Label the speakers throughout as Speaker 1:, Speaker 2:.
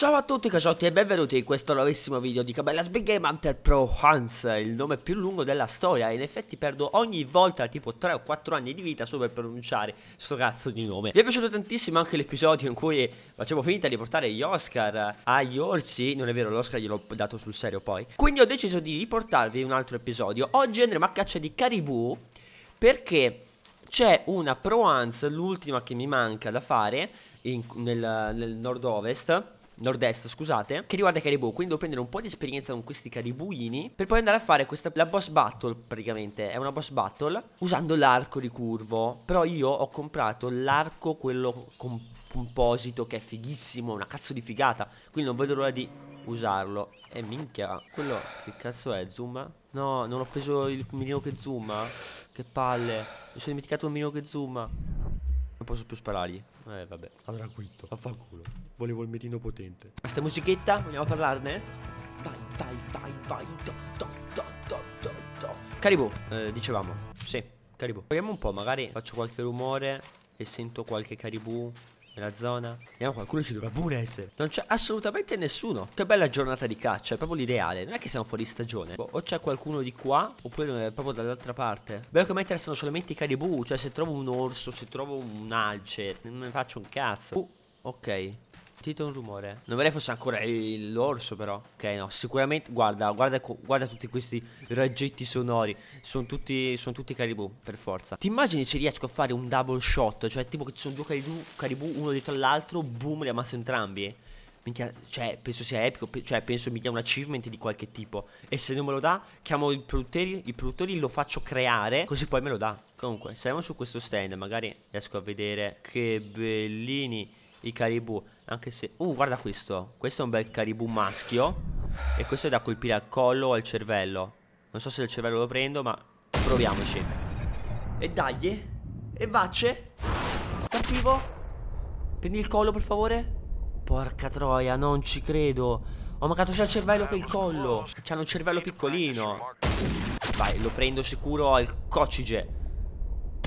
Speaker 1: Ciao a tutti cacciotti e benvenuti in questo nuovissimo video di Cabellas Big Game Hunter Pro Hans, il nome più lungo della storia, in effetti perdo ogni volta tipo 3 o 4 anni di vita solo per pronunciare sto cazzo di nome. Vi è piaciuto tantissimo anche l'episodio in cui facevo finta di portare gli Oscar agli orsi, non è vero l'Oscar gliel'ho dato sul serio poi, quindi ho deciso di riportarvi un altro episodio, oggi andremo a caccia di caribou perché c'è una Pro Hans, l'ultima che mi manca da fare in, nel, nel nord-ovest nord-est, scusate, che riguarda i caribou. Quindi devo prendere un po' di esperienza con questi caribuini per poi andare a fare questa, la boss battle praticamente. È una boss battle usando l'arco ricurvo. Però io ho comprato l'arco, quello composito che è fighissimo, una cazzo di figata. Quindi non vedo l'ora di usarlo. E eh, minchia, quello che cazzo è? Zoom? No, non ho preso il mirino che zoom. Che palle. Mi sono dimenticato il mirino che zoom. Non posso più sparargli. Eh, vabbè. Avrà quitto. Affanculo. Volevo il mirino potente. Questa musichetta, vogliamo parlarne? Dai, dai, dai, vai. Do, do, do, do, do, do. Caribou, eh, dicevamo. Sì, caribou. Proviamo un po', magari faccio qualche rumore e sento qualche caribou nella zona. Vediamo, qualcuno ci dovrà pure essere. Non c'è assolutamente nessuno. Che bella giornata di caccia, è proprio l'ideale. Non è che siamo fuori stagione. Boh, o c'è qualcuno di qua, oppure proprio dall'altra parte. Bello che mettere sono solamente i caribou. Cioè, se trovo un orso, se trovo un alce, non ne faccio un cazzo. Uh, ok. Tito un rumore. Non vorrei fosse ancora l'orso, però. Ok, no, sicuramente. Guarda, guarda, guarda tutti questi raggetti sonori. Sono tutti, sono tutti caribou, per forza. Ti immagini se riesco a fare un double shot? Cioè, tipo che ci sono due caribou, caribou uno dietro l'altro, boom, li ammazzo entrambi. Minchia, cioè, penso sia epico. Pe cioè, penso mi dia un achievement di qualche tipo. E se non me lo dà, chiamo i produttori, i produttori lo faccio creare, così poi me lo dà. Comunque, saremo su questo stand. Magari riesco a vedere che bellini i caribù. Anche se... Uh, guarda questo. Questo è un bel caribù maschio. E questo è da colpire al collo o al cervello. Non so se il cervello lo prendo, ma proviamoci. E dagli. E vacce. Cattivo. Prendi il collo, per favore. Porca troia, non ci credo. Ho mancato sia il cervello che il collo. C'hanno un cervello piccolino. Vai, lo prendo sicuro al coccige.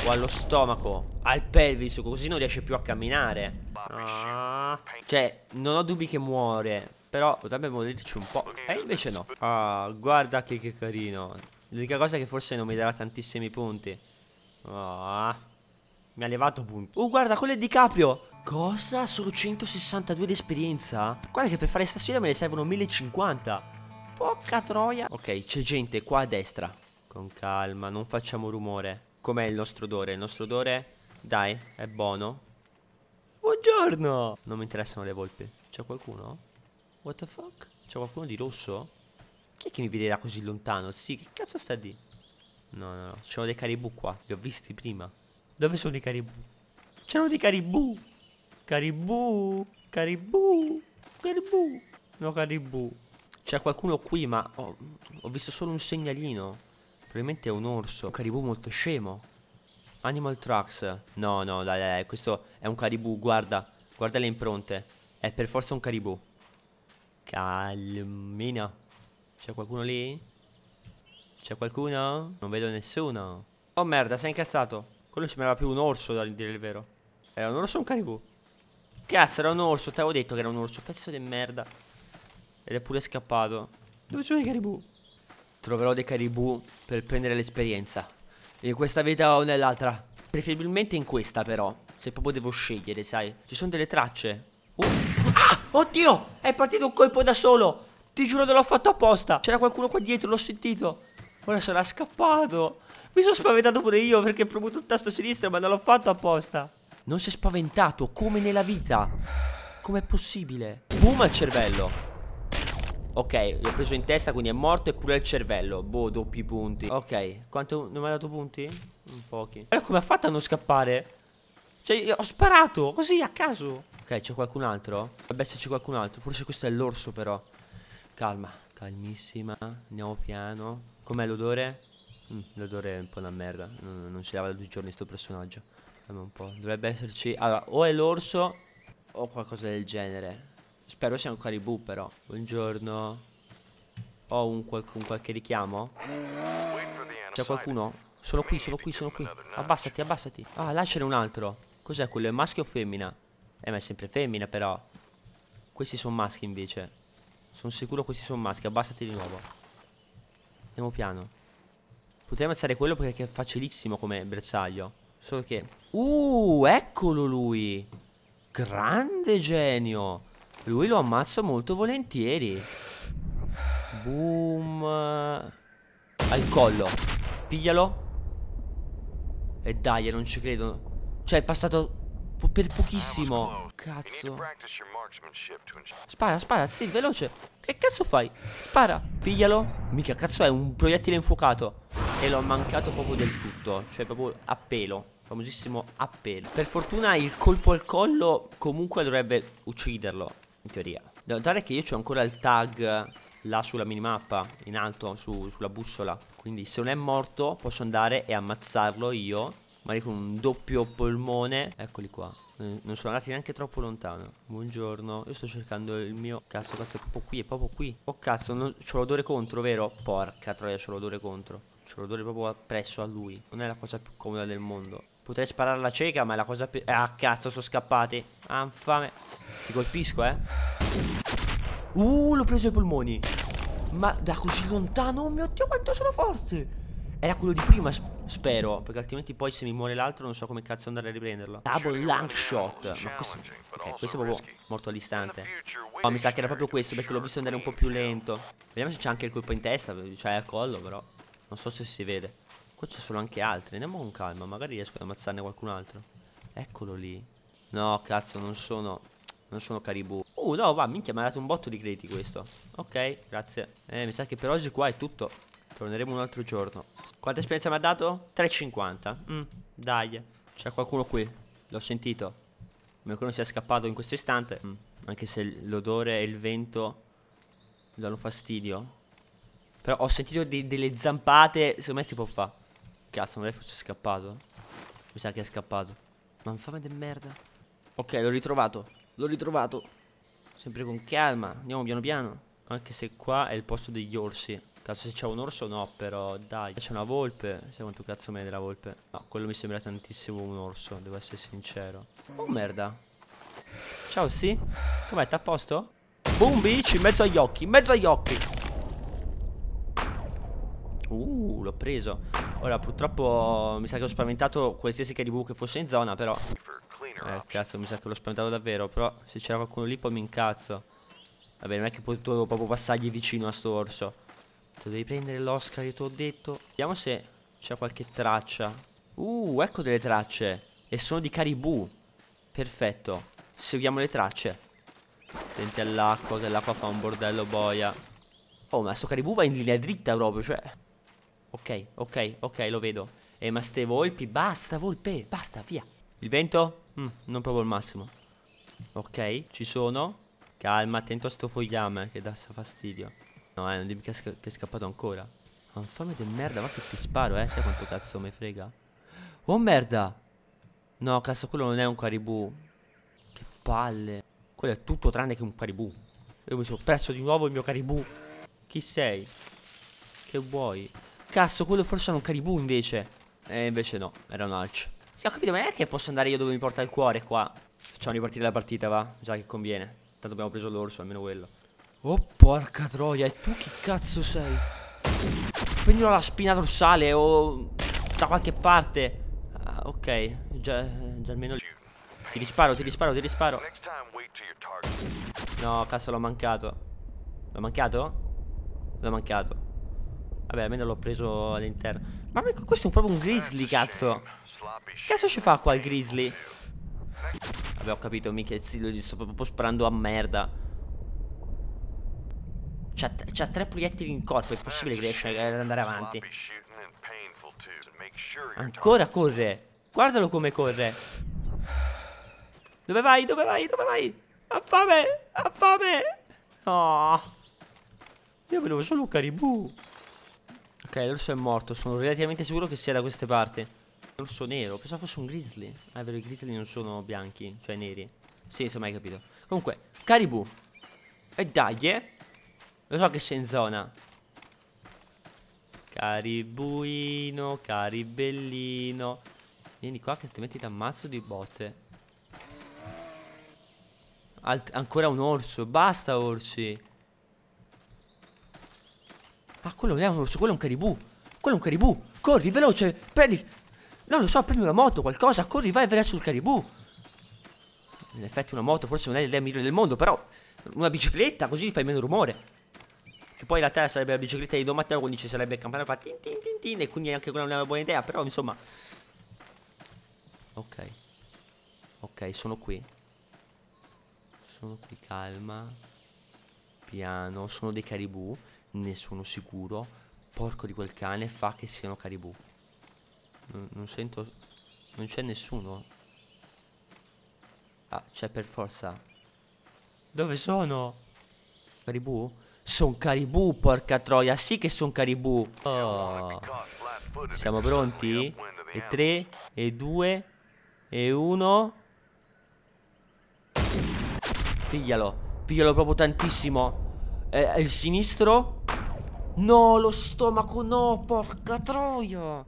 Speaker 1: O allo stomaco Al pelvis Così non riesce più a camminare ah. Cioè non ho dubbi che muore Però potrebbe morirci un po' E eh, invece no Ah guarda che, che carino L'unica cosa è che forse non mi darà tantissimi punti Ah Mi ha levato punti Oh guarda quello è Di Caprio Cosa? Solo 162 di esperienza? Guarda che per fare sta sfida me ne servono 1050 Porca troia Ok c'è gente qua a destra Con calma non facciamo rumore Com'è il nostro odore? Il nostro odore, dai, è buono. Buongiorno! Non mi interessano le volpi. C'è qualcuno? What the fuck? C'è qualcuno di rosso? Chi è che mi vede da così lontano? Sì, che cazzo sta lì? No, no, no. C'erano dei caribù qua. Li ho visti prima. Dove sono i caribù? C'erano dei caribù! Caribù! Caribù! Caribù! No, caribù. C'è qualcuno qui, ma ho, ho visto solo un segnalino. Probabilmente è un orso. Un caribou molto scemo. Animal Tracks. No, no, dai, dai, questo è un caribou, guarda. Guarda le impronte. È per forza un caribou. Calmina. C'è qualcuno lì? C'è qualcuno? Non vedo nessuno. Oh merda, sei incazzato. Quello sembrava più un orso, da dire il vero. Era un orso o un caribou? Cazzo, era un orso, ti avevo detto che era un orso. Pezzo di merda. Ed è pure scappato. Dove sono i caribou? troverò dei caribou per prendere l'esperienza. In questa vita o nell'altra. Preferibilmente in questa però. Se proprio devo scegliere, sai. Ci sono delle tracce. Oh. Ah! Oddio! È partito un colpo da solo! Ti giuro che l'ho fatto apposta! C'era qualcuno qua dietro, l'ho sentito. Ora sarà scappato. Mi sono spaventato pure io perché ho premuto il tasto sinistro, ma non l'ho fatto apposta. Non si è spaventato, come nella vita. Com'è possibile? Boom al cervello. Ok, l'ho preso in testa, quindi è morto e pure il cervello. Boh, doppi punti. Ok, quanto non mi ha dato punti? Un mm, pochi. Allora come ha fatto a non scappare? Cioè, ho sparato, così, a caso. Ok, c'è qualcun altro? Dovrebbe esserci qualcun altro. Forse questo è l'orso, però. Calma, calmissima. Andiamo piano. Com'è l'odore? Mm, l'odore è un po' una merda. Non, non si lava da due giorni sto personaggio. Calma un po'. Dovrebbe esserci... Allora, o è l'orso o qualcosa del genere. Spero sia un caribou però Buongiorno Ho un, qual un qualche richiamo?
Speaker 2: C'è qualcuno?
Speaker 1: Sono qui, sono qui, sono qui Abbassati, abbassati Ah, là un altro Cos'è quello? È maschio o femmina? Eh ma è sempre femmina però Questi sono maschi invece Sono sicuro questi sono maschi Abbassati di nuovo Andiamo piano Potrei ammazzare quello perché è facilissimo come bersaglio Solo che Uh, eccolo lui Grande genio lui lo ammazzo molto volentieri. Boom. Al collo. Piglialo. E dai, non ci credo. Cioè, è passato po per pochissimo. Cazzo. Spara, spara, sì, veloce. Che cazzo fai? Spara, piglialo. Mica cazzo è un proiettile infuocato. E l'ho mancato proprio del tutto. Cioè, proprio a pelo famosissimo appello. Per fortuna il colpo al collo comunque dovrebbe ucciderlo in teoria. Devo notare che io ho ancora il tag là sulla minimappa, in alto, su, sulla bussola. Quindi se non è morto posso andare e ammazzarlo io, magari con un doppio polmone. Eccoli qua. Eh, non sono andati neanche troppo lontano. Buongiorno. Io sto cercando il mio. Cazzo, cazzo, è proprio qui, è proprio qui. Oh cazzo, non... c'ho l'odore contro, vero? Porca troia, c'ho l'odore contro. C'ho l'odore proprio presso a lui. Non è la cosa più comoda del mondo. Potrei sparare alla cieca, ma è la cosa più... Eh, ah, cazzo, sono scappati. Anfame. Ti colpisco, eh. Uh, l'ho preso ai polmoni. Ma da così lontano, oh mio Dio, quanto sono forte. Era quello di prima, spero. Perché altrimenti poi se mi muore l'altro non so come cazzo andare a riprenderlo. Double lung shot. Ma questo... Ok, questo è proprio morto all'istante. Oh, mi sa che era proprio questo, perché l'ho visto andare un po' più lento. Vediamo se c'è anche il colpo in testa, cioè al collo, però. Non so se si vede. Qua ci sono anche altri. Andiamo con calma. Magari riesco ad ammazzarne qualcun altro. Eccolo lì. No, cazzo, non sono... Non sono caribù. Oh, uh, no, va, minchia, mi ha dato un botto di crediti questo. Ok, grazie. Eh, mi sa che per oggi qua è tutto. Torneremo un altro giorno. Quanta esperienza mi ha dato? 3,50. Mm, dai. C'è qualcuno qui. L'ho sentito. Mio crono si è scappato in questo istante. Mm, anche se l'odore e il vento danno fastidio. Però ho sentito delle zampate. Secondo me si può fare. Cazzo, non è forse scappato? Mi sa che è scappato. Ma un fame di merda. Ok, l'ho ritrovato. L'ho ritrovato. Sempre con calma. Andiamo piano piano. Anche se qua è il posto degli orsi. Cazzo, se c'è un orso no, però dai. C'è una volpe. Sai quanto cazzo me ne della volpe? No, quello mi sembra tantissimo un orso, devo essere sincero. Oh merda. Ciao, sì? Com'è, t'è a posto? Boom, bitch, in mezzo agli occhi, in mezzo agli occhi. Uh, l'ho preso. Ora purtroppo mi sa che ho spaventato qualsiasi caribou che fosse in zona però Eh cazzo mi sa che l'ho spaventato davvero Però se c'era qualcuno lì poi mi incazzo Vabbè non è che potevo proprio passargli vicino a sto orso Tu devi prendere l'Oscar io ti ho detto Vediamo se c'è qualche traccia Uh ecco delle tracce E sono di caribou Perfetto Seguiamo le tracce Attenti all'acqua che l'acqua fa un bordello boia Oh ma sto caribou va in linea dritta proprio cioè Ok, ok, ok, lo vedo. Eh, ma ste volpi, basta volpe, basta, via. Il vento? Mm, non proprio il massimo. Ok, ci sono. Calma, attento a sto fogliame che dà fastidio. No, eh, non dimmi che, che è scappato ancora. Ma un fame del merda, ma che ti sparo, eh. Sai quanto cazzo mi frega? Oh, merda! No, cazzo, quello non è un caribou. Che palle. Quello è tutto tranne che un caribou. Io mi sono perso di nuovo il mio caribou. Chi sei? Che vuoi? Cazzo, quello forse era un caribou invece. E invece no, era un alce. Sì, ho capito, ma non è che posso andare io dove mi porta il cuore qua. Facciamo ripartire la partita, va? Già che conviene. Tanto abbiamo preso l'orso, almeno quello. Oh, porca troia, e tu chi cazzo sei? Prendilo la spina dorsale o da qualche parte. Ah, ok, già, già almeno lì. Ti risparo, ti risparo, ti risparo. No, cazzo, l'ho mancato. L'ho mancato? L'ho mancato. Vabbè, almeno l'ho preso all'interno. Ma questo è proprio un grizzly, cazzo. Cazzo ci fa qua il grizzly? Vabbè, ho capito, mica il sì, sto proprio sparando a merda. C'ha, tre proiettili in corpo, è possibile che riesca ad andare avanti. Ancora corre. Guardalo come corre. Dove vai? Dove vai? Dove vai? Ha fame! Ha fame! No! Io volevo solo un caribou. Ok, l'orso è morto, sono relativamente sicuro che sia da queste parti. L'orso nero, pensavo fosse un grizzly. Ah, è vero, i grizzly non sono bianchi, cioè neri. Sì, se mai capito. Comunque, caribou. E dai, eh. Lo so che sei in zona. Caribuino, caribellino. Vieni qua che altrimenti ti ammazzo di botte. Alt ancora un orso. Basta orsi. Ah, quello è un orso, quello è un caribù. Quello è un caribù. Corri, veloce, prendi... Non lo so, prendi una moto, qualcosa, corri, vai verso il caribù. In effetti una moto forse non è l'idea migliore del mondo, però una bicicletta così fai meno rumore. Che poi la terra sarebbe la bicicletta di Don Matteo, quindi ci sarebbe il campanello fa tin tin tin tin e quindi anche quella non è una buona idea, però insomma... Ok. Ok, sono qui. Sono qui, calma. Piano, sono dei caribù ne sono sicuro. Porco di quel cane, fa che siano caribù. Non, non sento... Non c'è nessuno. Ah, c'è per forza. Dove sono? Caribù? Sono caribù, porca troia. Sì che sono caribù. Oh. Siamo pronti? E 3, e due, e uno. Piglialo. Piglialo proprio tantissimo. E, il sinistro No, lo stomaco no, porca troia.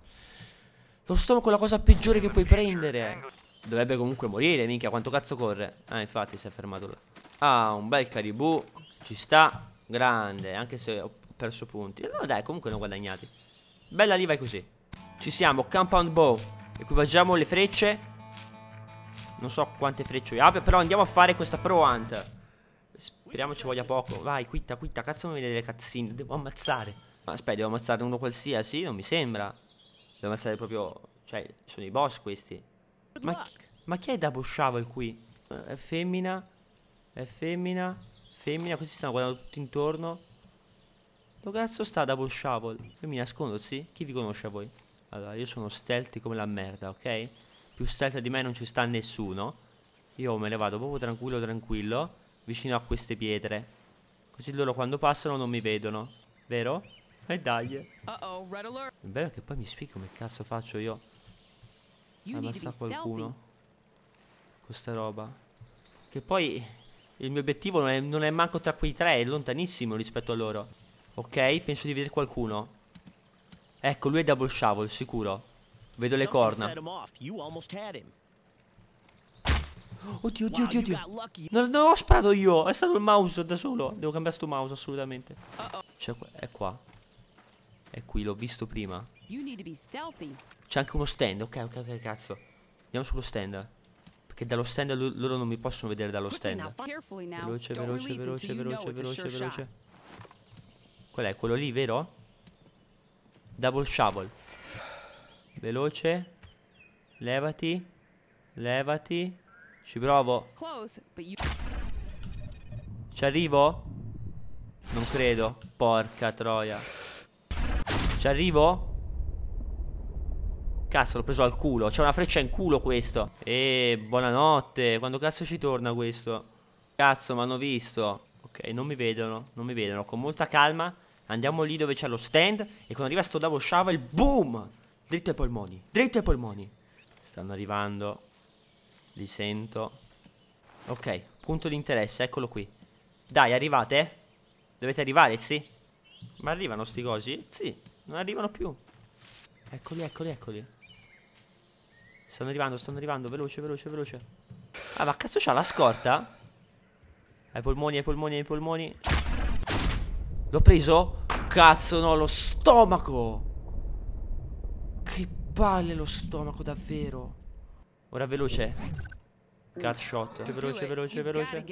Speaker 1: Lo stomaco è la cosa peggiore che puoi prendere. Dovrebbe comunque morire, minchia, quanto cazzo corre? Ah, infatti si è fermato là. Ah, un bel caribou. Ci sta. Grande, anche se ho perso punti. No, dai, comunque ne ho guadagnati. Bella lì, vai così. Ci siamo, compound bow. Equipaggiamo le frecce. Non so quante frecce abbia, però andiamo a fare questa pro hunt. Speriamo ci voglia poco. Vai, quitta, quitta. Cazzo mi vede le cazzine. Devo ammazzare. Ma aspetta, devo ammazzare uno qualsiasi? Non mi sembra. Devo ammazzare proprio... Cioè, sono i boss questi. Ma, ma chi è Double Shovel qui? Eh, è femmina? È femmina? Femmina? Questi stanno guardando tutti intorno. Dove cazzo sta Double Shovel? Io mi nascondo, sì? Chi vi conosce a voi? Allora, io sono stealthy come la merda, ok? Più stealth di me non ci sta nessuno. Io me ne vado proprio tranquillo, tranquillo vicino a queste pietre. Così loro quando passano non mi vedono, vero? E dai. Uh -oh, Il bello è che poi mi spiego come cazzo faccio io.
Speaker 2: Ammazza ah, qualcuno.
Speaker 1: Questa roba. Che poi il mio obiettivo non è, non è manco tra quei tre, è lontanissimo rispetto a loro. Ok, penso di vedere qualcuno. Ecco, lui è double shovel, sicuro. Vedo le corna. Oddio, oddio, oddio, oddio. Non, non ho sparato io, è stato il mouse da solo. Devo cambiare sto mouse assolutamente. Cioè, è qua. È qui, l'ho visto prima. C'è anche uno stand, ok, ok, ok, cazzo. Andiamo sullo stand. Perché dallo stand loro non mi possono vedere dallo stand. Veloce, veloce, veloce, veloce, veloce, veloce. Qual è? Quello lì, vero? Double shovel. Veloce. Levati. Levati. Ci provo. Ci arrivo? Non credo. Porca troia. Ci arrivo? Cazzo, l'ho preso al culo. C'è una freccia in culo questo. Eeeh buonanotte. Quando cazzo ci torna questo? Cazzo, mi hanno visto. Ok, non mi vedono. Non mi vedono. Con molta calma. Andiamo lì dove c'è lo stand. E quando arriva sto Davo Shovel, boom! Dritto ai polmoni. Dritto ai polmoni. Stanno arrivando. Li sento. Ok, punto di interesse, eccolo qui. Dai, arrivate? Dovete arrivare, zi Ma arrivano sti cosi? Zi, non arrivano più. Eccoli, eccoli, eccoli. Stanno arrivando, stanno arrivando, veloce, veloce, veloce. Ah, ma cazzo c'ha la scorta? Ai polmoni, ai polmoni, ai polmoni. L'ho preso? Cazzo, no, lo stomaco! Che palle lo stomaco, davvero. Ora veloce. Gut shot. Veloce, veloce, veloce.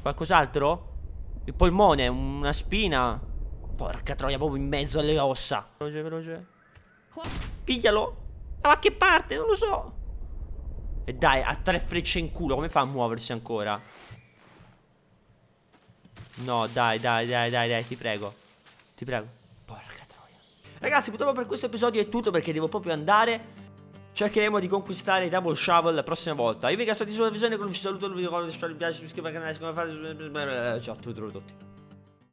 Speaker 1: Qualcos'altro? Il polmone, una spina. Porca troia, proprio in mezzo alle ossa. Veloce, veloce. Piglialo. Ma a che parte? Non lo so. E dai, ha tre frecce in culo. Come fa a muoversi ancora? No, dai, dai, dai, dai, dai, ti prego. Ti prego. Porca troia. Ragazzi, purtroppo per questo episodio è tutto perché devo proprio andare cercheremo di conquistare i Double Shovel la prossima volta. Io vi ringrazio tutti sulla visione, un saluto, vi ricordo di lasciare il piace, iscrivervi al canale, se come fate, ciao a tutti.